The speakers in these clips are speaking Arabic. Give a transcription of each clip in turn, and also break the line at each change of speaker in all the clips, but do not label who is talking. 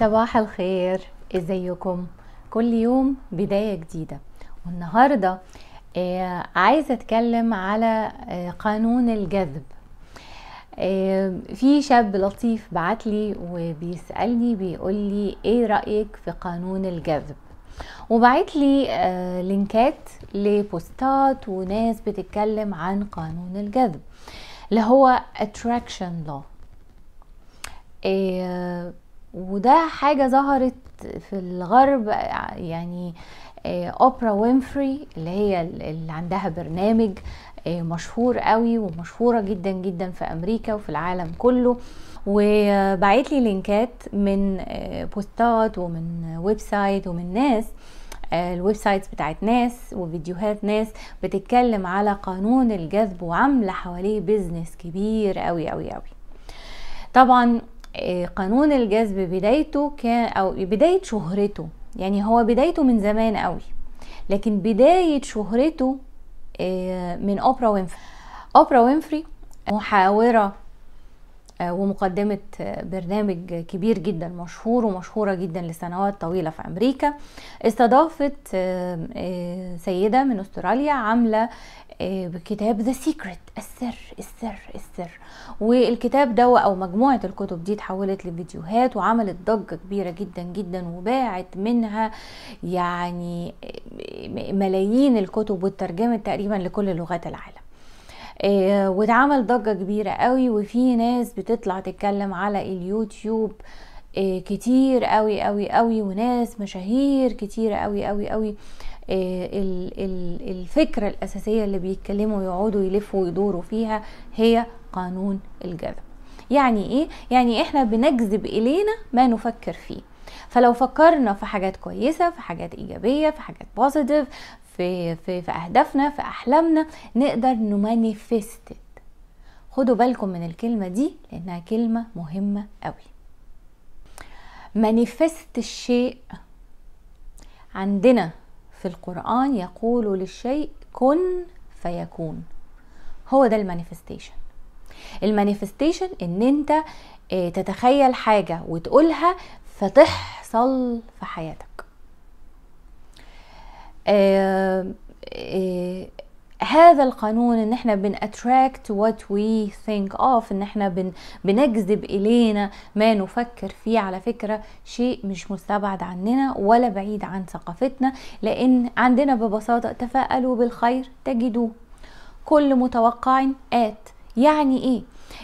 صباح الخير ازيكم كل يوم بدايه جديده والنهارده آه، عايزه اتكلم على آه، قانون الجذب آه، في شاب لطيف بعت لي وبيسالني بيقول لي ايه رايك في قانون الجذب وبعت لي لينكات لبوستات وناس بتتكلم عن قانون الجذب اللي هو attraction law وده حاجه ظهرت في الغرب يعني آه، اوبرا وينفري اللي هي اللي عندها برنامج آه، مشهور قوي ومشهوره جدا جدا في امريكا وفي العالم كله وبعت لي لينكات من آه، بوستات ومن ويب سايت ومن ناس الويب سايت بتاعت ناس وفيديوهات ناس بتتكلم على قانون الجذب وعامله حواليه بيزنس كبير قوي قوي قوي طبعا آه، قانون الجذب بدايته كان او بدايه شهرته يعني هو بدايته من زمان قوي لكن بدايه شهرته آه، من اوبرا وينفري اوبرا وينفري محاوره آه، ومقدمة آه، برنامج كبير جدا مشهور ومشهورة جدا لسنوات طويلة في أمريكا استضافت آه، سيدة من أستراليا عاملة بكتاب ذا Secret السر السر السر والكتاب ده او مجموعه الكتب دي تحولت لفيديوهات وعملت ضجه كبيره جدا جدا وباعت منها يعني ملايين الكتب واترجمت تقريبا لكل لغات العالم آه، واتعمل ضجة كبيرة قوي وفي ناس بتطلع تتكلم على اليوتيوب آه، كتير قوي قوي قوي وناس مشاهير كتير قوي قوي قوي آه، الفكرة الأساسية اللي بيتكلموا يقعدوا يلفوا ويدوروا فيها هي قانون الجذب يعني ايه؟ يعني احنا بنجذب الينا ما نفكر فيه فلو فكرنا في حاجات كويسة في حاجات إيجابية في حاجات بوزيتيف في في في اهدافنا في احلامنا نقدر نمانيفست خدوا بالكم من الكلمه دي لانها كلمه مهمه قوي مانيفست الشيء عندنا في القران يقول للشيء كن فيكون هو ده المانيفستيشن المانيفستيشن ان انت آه، تتخيل حاجه وتقولها فتحصل في حياتك آه، آه، هذا القانون ان احنا بن attract what we think of ان احنا بن بنجذب الينا ما نفكر فيه على فكرة شيء مش مستبعد عننا ولا بعيد عن ثقافتنا لان عندنا ببساطة تفاءلوا بالخير تجدوه كل متوقع آت يعني ايه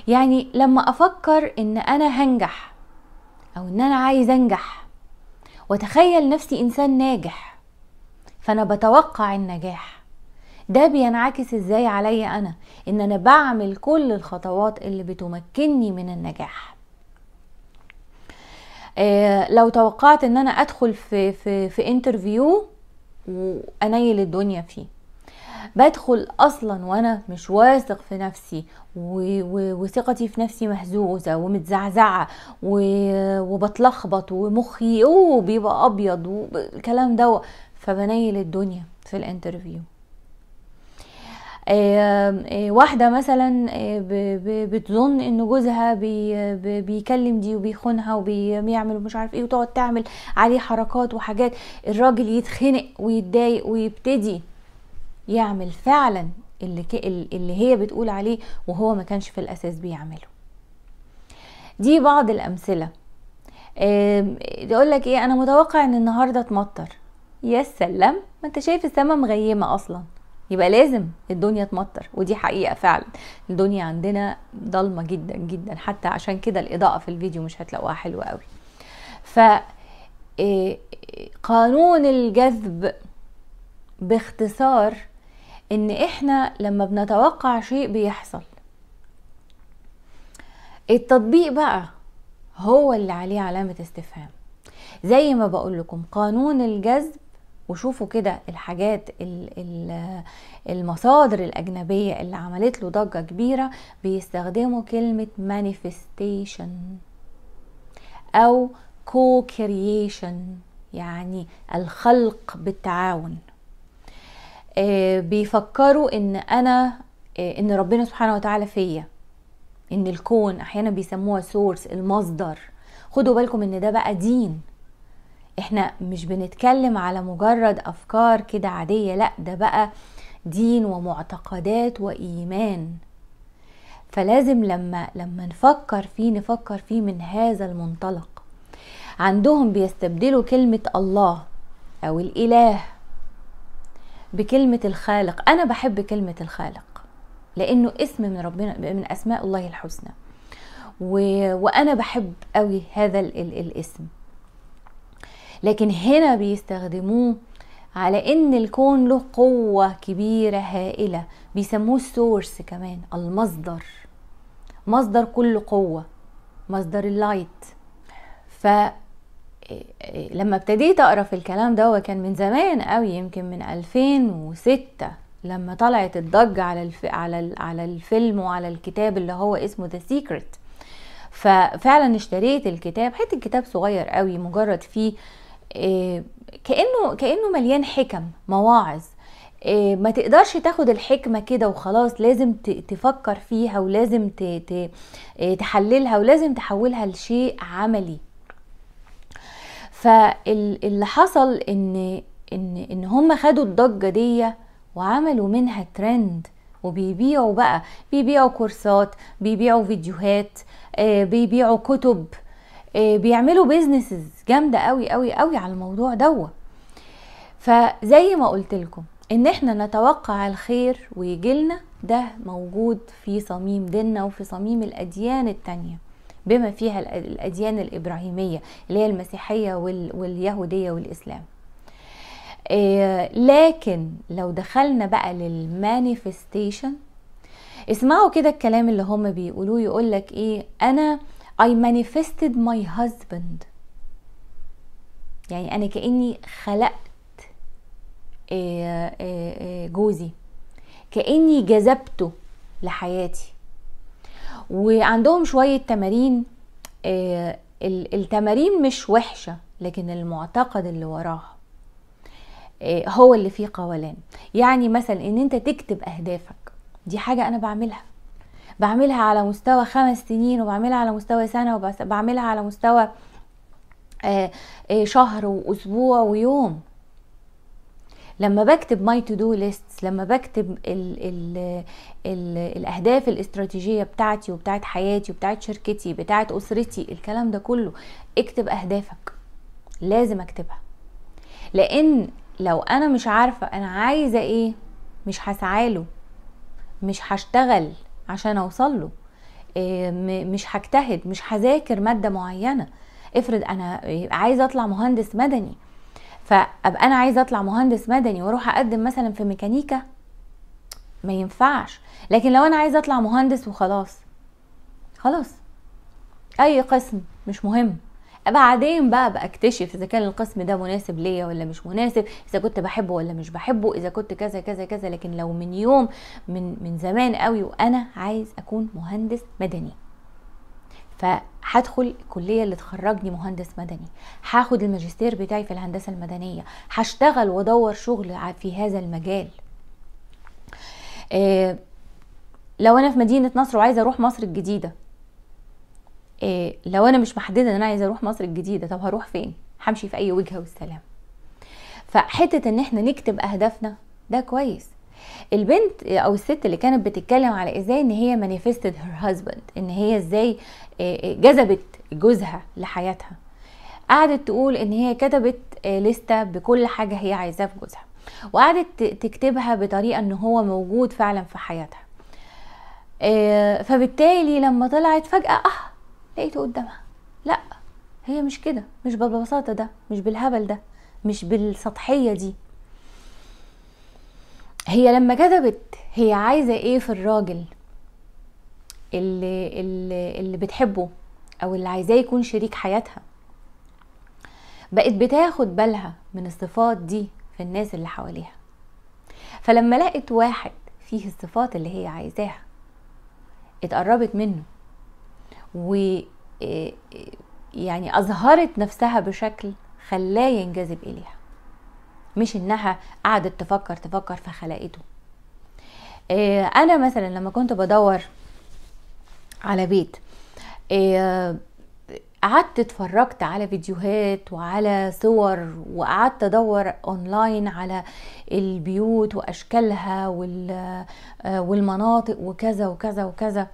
يعني لما افكر ان انا هنجح او ان انا عايز انجح وتخيل نفسي انسان ناجح فانا بتوقع النجاح ده بينعكس ازاي عليا انا ان انا بعمل كل الخطوات اللي بتمكنني من النجاح إيه لو توقعت ان انا ادخل في في في انترفيو وانيل الدنيا فيه بدخل اصلا وانا مش واثق في نفسي وثقتي في نفسي مهزوزه ومتزعزعه وبتلخبط ومخي بيبقى ابيض والكلام ده فبنيل الدنيا في الانترفيو آه، واحدة مثلا آه، بتظن ان جوزها بيكلم دي وبيخونها وبيعمل مش عارف ايه وتقعد تعمل عليه حركات وحاجات الراجل يتخنق ويتضايق ويبتدي يعمل فعلا اللي, اللي هي بتقول عليه وهو ما كانش في الاساس بيعمله دي بعض الامثله يقول لك ايه انا متوقع ان النهارده تمطر يا سلام ما انت شايف السماء مغيمه اصلا يبقى لازم الدنيا تمطر ودي حقيقه فعلا الدنيا عندنا ضلمه جدا جدا حتى عشان كده الاضاءه في الفيديو مش هتلاقوها حلوه قوي ف آه، قانون الجذب باختصار ان احنا لما بنتوقع شيء بيحصل التطبيق بقى هو اللي عليه علامة استفهام زي ما بقول لكم قانون الجذب وشوفوا كده الحاجات المصادر الأجنبية اللي عملت له ضجة كبيرة بيستخدموا كلمة manifestation أو co-creation يعني الخلق بالتعاون آه، بيفكروا ان انا آه، ان ربنا سبحانه وتعالى فيا ان الكون احيانا بيسموها سورس المصدر خدوا بالكم ان ده بقى دين احنا مش بنتكلم على مجرد افكار كده عاديه لا ده بقى دين ومعتقدات وايمان فلازم لما لما نفكر فيه نفكر فيه من هذا المنطلق عندهم بيستبدلوا كلمه الله او الاله بكلمه الخالق انا بحب كلمه الخالق لانه اسم من ربنا من اسماء الله الحسنى و... وانا بحب قوي هذا ال... ال... الاسم لكن هنا بيستخدموه على ان الكون له قوة كبيرة هائلة بيسموه السورس كمان المصدر مصدر كل قوة مصدر اللايت ف إيه، إيه، لما ابتديت اقرا في الكلام ده وكان من زمان قوي يمكن من 2006 لما طلعت الضجة على الف... على ال... على الفيلم وعلى الكتاب اللي هو اسمه ذا سيكريت ففعلا اشتريت الكتاب حته كتاب صغير قوي مجرد فيه إيه، كانه كانه مليان حكم مواعظ إيه، ما تقدرش تاخد الحكمه كده وخلاص لازم تفكر فيها ولازم إيه، تحللها ولازم تحولها لشيء عملي فاللي حصل ان ان ان هم خدوا الضجه دي وعملوا منها ترند وبيبيعوا بقى بيبيعوا كورسات بيبيعوا فيديوهات بيبيعوا كتب آه، بيعملوا بيزنسز جامده قوي قوي قوي على الموضوع دوت فزي ما قلت لكم ان احنا نتوقع الخير ويجيلنا ده موجود في صميم ديننا وفي صميم الاديان التانية بما فيها الاديان الابراهيميه اللي هي المسيحيه واليهوديه والاسلام آه، لكن لو دخلنا بقى للمانيفستيشن اسمعوا كده الكلام اللي هم بيقولوه يقولك ايه انا I manifested my husband يعني أنا كأني خلقت آه، آه، آه، جوزي كأني جذبته لحياتي وعندهم شوية تمارين التمارين مش وحشة لكن المعتقد اللي وراها هو اللي فيه قولان يعني مثلا ان انت تكتب اهدافك دي حاجة انا بعملها بعملها على مستوى خمس سنين وبعملها على مستوى سنة وبعملها على مستوى آه، آه، شهر واسبوع ويوم لما بكتب ماي تو دو ليست لما بكتب الـ الـ الـ الاهداف الاستراتيجيه بتاعتي وبتاعت حياتي وبتاعت شركتي بتاعت اسرتي الكلام ده كله اكتب اهدافك لازم اكتبها لان لو انا مش عارفه انا عايزه ايه مش هسعاله مش هشتغل عشان اوصل له إيه، مش هجتهد مش هذاكر ماده معينه افرض انا عايزه اطلع مهندس مدني فابقى انا عايزه اطلع مهندس مدني واروح اقدم مثلا في ميكانيكا ما ينفعش لكن لو انا عايزه اطلع مهندس وخلاص خلاص اي قسم مش مهم بعدين بقى بكتشف اذا كان القسم ده مناسب ليا ولا مش مناسب اذا كنت بحبه ولا مش بحبه اذا كنت كذا كذا كذا لكن لو من يوم من من زمان قوي وانا عايز اكون مهندس مدني فهدخل الكلية اللي تخرجني مهندس مدني هاخد الماجستير بتاعي في الهندسة المدنية هشتغل وادور شغل في هذا المجال إيه لو انا في مدينة نصر وعايزة اروح مصر الجديدة إيه، لو انا مش محدده ان انا عايزه اروح مصر الجديده طب هروح فين همشي في اي وجهه والسلام فحته ان احنا نكتب اهدافنا ده كويس البنت او الست اللي كانت بتتكلم على ازاي ان هي manifested her husband ان هي ازاي آه، آه، جذبت جوزها لحياتها قعدت تقول ان هي كتبت آه، لستة بكل حاجة هي عايزاه في جوزها وقعدت تكتبها بطريقة ان هو موجود فعلا في حياتها فبالتالي لما طلعت فجأة اه لقيته قدامها لا هي مش كده مش بالبساطة ده مش بالهبل ده مش بالسطحية دي هي لما كتبت هي عايزة ايه في الراجل اللي, اللي, اللي بتحبه او اللي عايزاه يكون شريك حياتها بقت بتاخد بالها من الصفات دي في الناس اللي حواليها فلما لقت واحد فيه الصفات اللي هي عايزاها اتقربت منه و آه، يعني أظهرت نفسها بشكل خلاه ينجذب إليها مش إنها قعدت تفكر تفكر فخلقته آه، أنا مثلا لما كنت بدور على بيت آه، قعدت اتفرجت على فيديوهات وعلى صور وقعدت ادور اونلاين على البيوت واشكالها والمناطق وكذا وكذا وكذا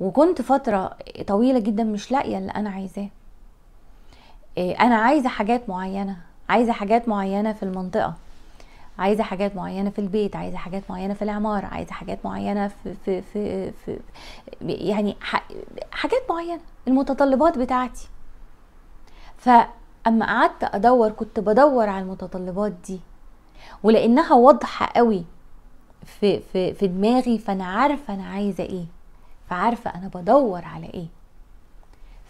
وكنت فترة طويلة جدا مش لاقية اللي أنا عايزاه إيه، أنا عايزة حاجات معينة عايزة حاجات معينة في المنطقة عايزة حاجات معينة في البيت عايزة حاجات معينة في العمارة عايزة حاجات معينة في, في, في, في يعني حاجات معينة المتطلبات بتاعتي فأما قعدت أدور كنت بدور على المتطلبات دي ولأنها واضحة قوي في, في, في دماغي فأنا عارفة أنا عايزة إيه فعارفه انا بدور على ايه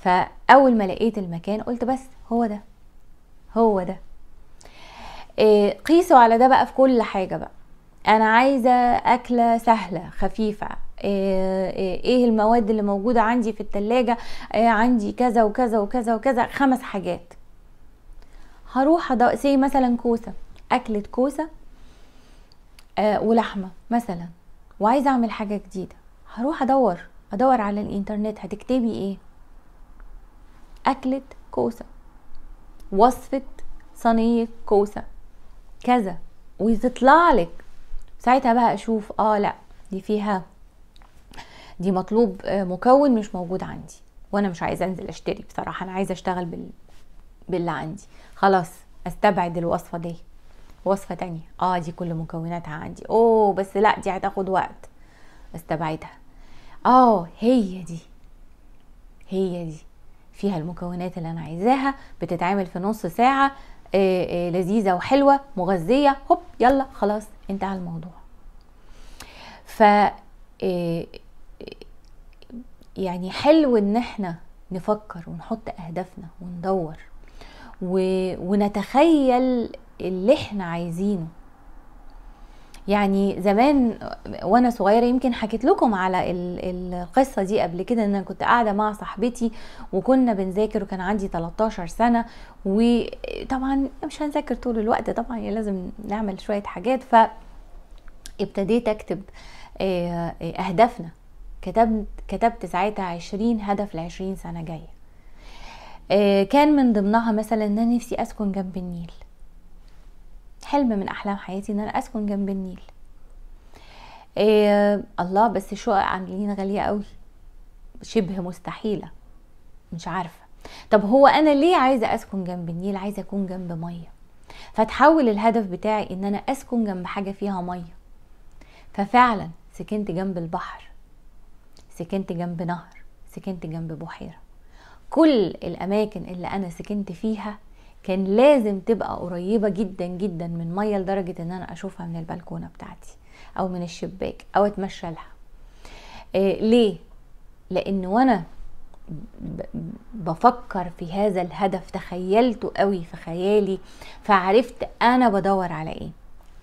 فاول ما لقيت المكان قلت بس هو ده هو ده إيه قيسوا على ده بقى في كل حاجه بقى انا عايزه اكله سهله خفيفه آه، آه، ايه المواد اللي موجوده عندي في التلاجة إيه عندي كذا وكذا وكذا وكذا خمس حاجات هروح سي مثلا كوسه اكله كوسه آه، ولحمه مثلا وعايزه اعمل حاجه جديده هروح ادور ادور على الانترنت هتكتبي ايه اكلة كوسة وصفة صينية كوسة كذا وتطلع لك ساعتها بقى اشوف اه لا دي فيها دي مطلوب آه، مكون مش موجود عندي وانا مش عايزه انزل اشتري بصراحه انا عايزه اشتغل بال... باللي عندي خلاص استبعد الوصفه دي وصفه تانية اه دي كل مكوناتها عندي اوه بس لا دي هتاخد وقت استبعدها اه هي دي هي دي فيها المكونات اللي انا عايزاها بتتعمل في نص ساعه آه، آه، لذيذه وحلوه مغذيه هوب يلا خلاص انتهى الموضوع ف آه، يعني حلو ان احنا نفكر ونحط اهدافنا وندور ونتخيل اللي احنا عايزينه يعني زمان وانا صغيره يمكن حكيت لكم على القصه دي قبل كده ان انا كنت قاعده مع صاحبتي وكنا بنذاكر وكان عندي 13 سنه وطبعا مش هنذاكر طول الوقت طبعا يعني لازم نعمل شويه حاجات ف ابتديت اكتب آه، اهدافنا كتبت كتبت ساعتها 20 هدف ل 20 سنه جايه آه، كان من ضمنها مثلا ان انا نفسي اسكن جنب النيل حلم من احلام حياتي ان انا اسكن جنب النيل إيه الله بس شقق عاملين غاليه قوي شبه مستحيله مش عارفه طب هو انا ليه عايزه اسكن جنب النيل عايزه اكون جنب ميه فتحول الهدف بتاعي ان انا اسكن جنب حاجه فيها ميه ففعلا سكنت جنب البحر سكنت جنب نهر سكنت جنب بحيره كل الاماكن اللي انا سكنت فيها كان لازم تبقى قريبة جدا جدا من مية لدرجة ان انا اشوفها من البلكونة بتاعتي او من الشباك او اتمشى لها إيه ليه لان وانا بفكر في هذا الهدف تخيلته قوي في خيالي فعرفت انا بدور على ايه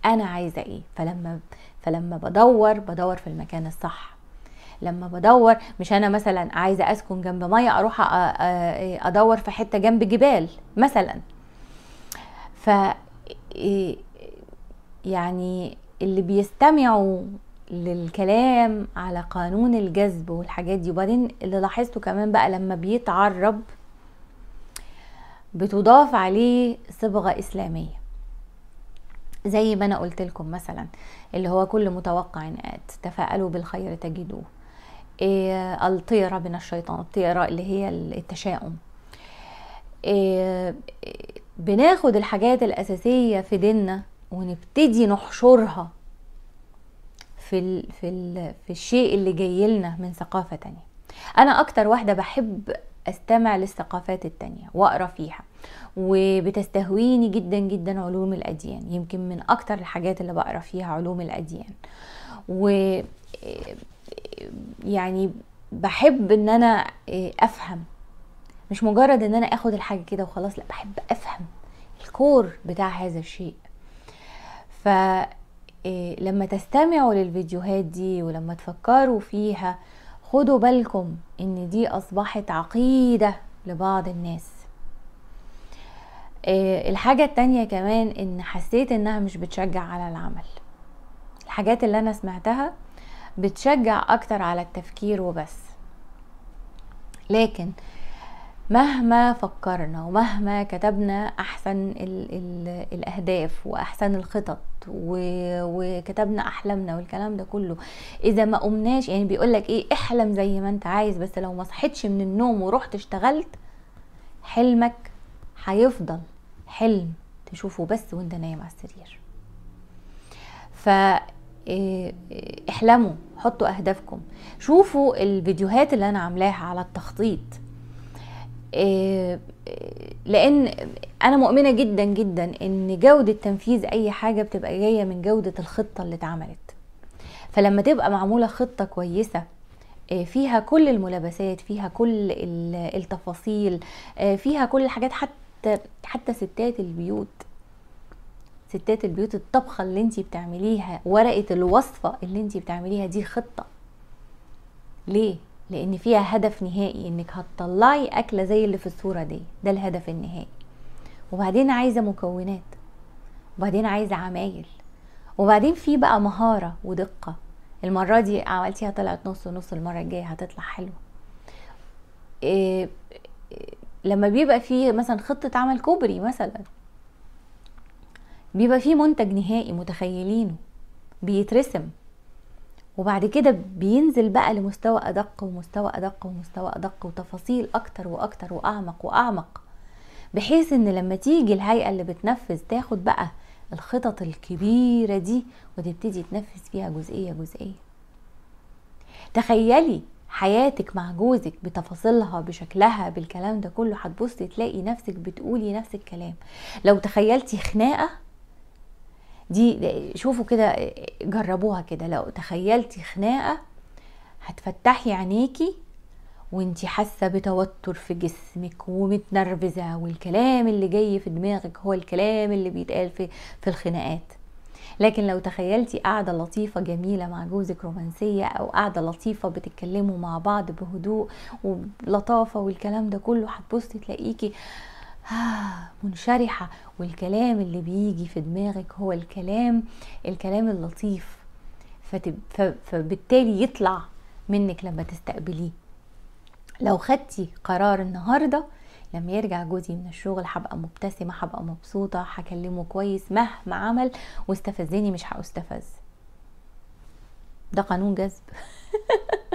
انا عايزه ايه فلما فلما بدور بدور في المكان الصح لما بدور مش انا مثلا عايزه اسكن جنب ميه اروح ادور في حته جنب جبال مثلا ف يعني اللي بيستمعوا للكلام على قانون الجذب والحاجات دي وبعدين اللي لاحظته كمان بقى لما بيتعرب بتضاف عليه صبغة إسلامية زي ما أنا قلت لكم مثلا اللي هو كل متوقع آت تفاءلوا بالخير تجدوه إيه الطيرة من الشيطان الطيرة اللي هي التشاؤم إيه بناخد الحاجات الأساسية في ديننا ونبتدي نحشرها في الـ في الـ في الشيء اللي جاي لنا من ثقافة تانية أنا أكتر واحدة بحب أستمع للثقافات التانية وأقرأ فيها وبتستهويني جدا جدا علوم الأديان يمكن من أكتر الحاجات اللي بقرأ فيها علوم الأديان و يعني بحب ان انا افهم مش مجرد ان انا اخد الحاجه كده وخلاص لا بحب افهم الكور بتاع هذا الشيء ف آه، لما تستمعوا للفيديوهات دي ولما تفكروا فيها خدوا بالكم ان دي اصبحت عقيدة لبعض الناس آه، الحاجة التانية كمان ان حسيت انها مش بتشجع على العمل الحاجات اللي انا سمعتها بتشجع اكتر على التفكير وبس لكن مهما فكرنا ومهما كتبنا احسن الـ الـ الاهداف واحسن الخطط وكتبنا احلامنا والكلام ده كله اذا ما قمناش يعني بيقول لك ايه احلم زي ما انت عايز بس لو ما صحيتش من النوم ورحت اشتغلت حلمك هيفضل حلم تشوفه بس وانت نايم على السرير ف آه، احلموا حطوا اهدافكم شوفوا الفيديوهات اللي انا عاملاها على التخطيط آه، لان انا مؤمنه جدا جدا ان جوده تنفيذ اي حاجه بتبقى جايه من جوده الخطه اللي اتعملت فلما تبقى معموله خطه كويسه آه، فيها كل الملابسات فيها كل التفاصيل آه، فيها كل الحاجات حتى حتى ستات البيوت ستات البيوت الطبخه اللي انت بتعمليها ورقه الوصفه اللي انت بتعمليها دي خطه ليه لان فيها هدف نهائي انك هتطلعي اكله زي اللي في الصوره دي ده الهدف النهائي وبعدين عايزه مكونات وبعدين عايزه عمايل وبعدين في بقى مهاره ودقه المره دي عملتيها طلعت نص ونص المره الجايه هتطلع حلوه إيه، لما بيبقى في مثلا خطه عمل كوبري مثلا بيبقى في منتج نهائي متخيلينه بيترسم وبعد كده بينزل بقى لمستوى أدق ومستوى أدق ومستوى أدق وتفاصيل أكتر وأكتر وأعمق وأعمق بحيث إن لما تيجي الهيئة اللي بتنفذ تاخد بقى الخطط الكبيرة دي وتبتدي تنفذ فيها جزئية جزئية تخيلي حياتك مع جوزك بتفاصيلها بشكلها بالكلام ده كله هتبصي تلاقي نفسك بتقولي نفس الكلام لو تخيلتي خناقه دي شوفوا كده جربوها كده لو تخيلتي خناقه هتفتحي عينيكي وانتي حاسه بتوتر في جسمك ومتنرفزه والكلام اللي جاي في دماغك هو الكلام اللي بيتقال في في الخناقات لكن لو تخيلتي قعده لطيفه جميله مع جوزك رومانسيه او قعده لطيفه بتتكلموا مع بعض بهدوء ولطافه والكلام ده كله هتبصي تلاقيكي آه، منشرحة والكلام اللي بيجي في دماغك هو الكلام الكلام اللطيف فبالتالي يطلع منك لما تستقبليه لو خدتي قرار النهارده لما يرجع جوزي من الشغل هبقى مبتسمه هبقى مبسوطه هكلمه كويس مهما عمل واستفزني مش هاستفز ده قانون جذب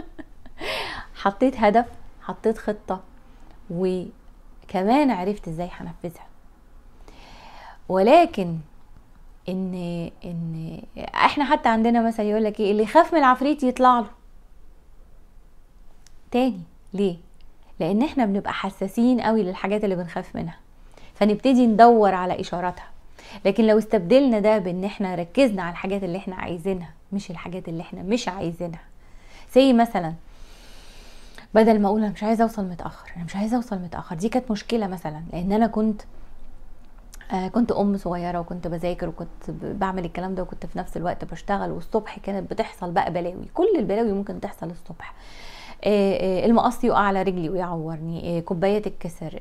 حطيت هدف حطيت خطه كمان عرفت ازاي هنفذها ولكن ان ان احنا حتى عندنا مثلا يقول لك ايه اللي يخاف من العفريت يطلع له تاني ليه لان احنا بنبقى حساسين قوي للحاجات اللي بنخاف منها فنبتدي ندور على اشاراتها لكن لو استبدلنا ده بان احنا ركزنا على الحاجات اللي احنا عايزينها مش الحاجات اللي احنا مش عايزينها زي مثلا بدل ما اقول انا مش عايزه اوصل متاخر انا مش عايزه اوصل متاخر دي كانت مشكله مثلا لان انا كنت آه كنت ام صغيره وكنت بذاكر وكنت بعمل الكلام ده وكنت في نفس الوقت بشتغل والصبح كانت بتحصل بقى بلاوي كل البلاوي ممكن تحصل الصبح آه، آه، المقص يقع على رجلي ويعورني آه، كوبايه تتكسر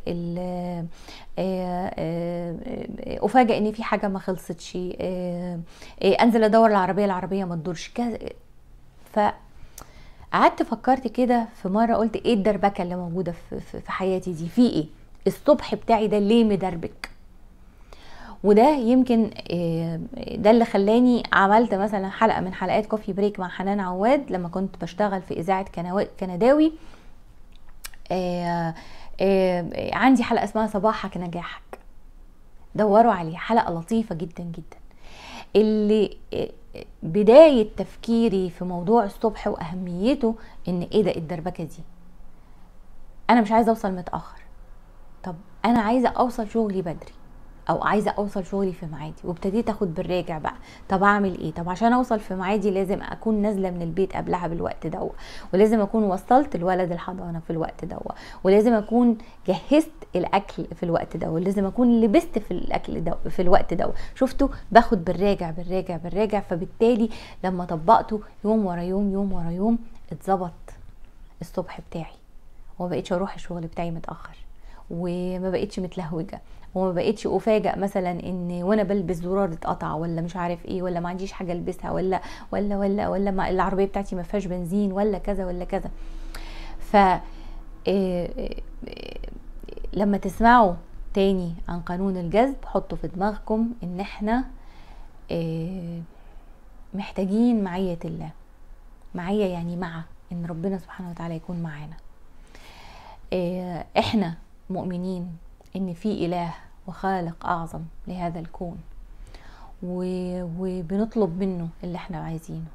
افاجئ ان في حاجه ما خلصتش انزل ادور العربيه العربيه ما تدورش ف قعدت فكرت كده في مره قلت ايه الدربكه اللي موجوده في, في حياتي دي في ايه الصبح بتاعي ده ليه مدربك وده يمكن آه، ده اللي خلاني عملت مثلا حلقه من حلقات كوفي بريك مع حنان عواد لما كنت بشتغل في اذاعه كنداوي آه، آه، عندي حلقه اسمها صباحك نجاحك دوروا عليها حلقه لطيفه جدا جدا اللي بداية تفكيري في موضوع الصبح وأهميته إن إيه ده الدربكة دي أنا مش عايزة أوصل متأخر طب أنا عايزة أوصل شغلي بدري او عايزه اوصل شغلي في ميعادي وابتديت اخد بالراجع بقى طب اعمل ايه طب عشان اوصل في ميعادي لازم اكون نازله من البيت قبلها بالوقت ده ولازم اكون وصلت الولد الحضانه في الوقت ده ولازم اكون جهزت الاكل في الوقت ده ولازم اكون لبست في الاكل ده في الوقت ده شفتوا باخد بالراجع بالراجع بالراجع فبالتالي لما طبقته يوم ورا يوم يوم ورا يوم اتظبط الصبح بتاعي وما بقتش اروح الشغل بتاعي متاخر وما بقتش متلهوجه وما بقتش افاجئ مثلا ان وانا بلبس زرار اتقطع ولا مش عارف ايه ولا ما عنديش حاجه البسها ولا ولا ولا ولا ما العربيه بتاعتي ما فيهاش بنزين ولا كذا ولا كذا ف آه، آه، آه، لما تسمعوا تاني عن قانون الجذب حطوا في دماغكم ان احنا محتاجين معية الله معية يعني مع ان ربنا سبحانه وتعالى يكون معانا احنا مؤمنين ان في اله وخالق اعظم لهذا الكون وبنطلب منه اللي احنا عايزينه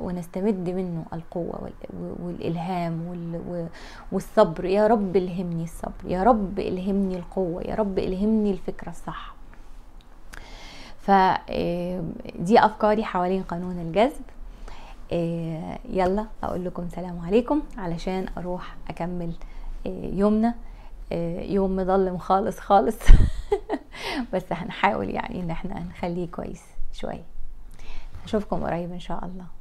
ونستمد منه القوة والإلهام والصبر يا رب إلهمني الصبر يا رب إلهمني القوة يا رب إلهمني الفكرة الصح فدي آه، أفكاري حوالين قانون الجذب آه، يلا أقول لكم سلام عليكم علشان أروح أكمل آه، يومنا آه، يوم مظلم خالص خالص بس هنحاول يعني ان احنا نخليه كويس شويه اشوفكم قريب ان شاء الله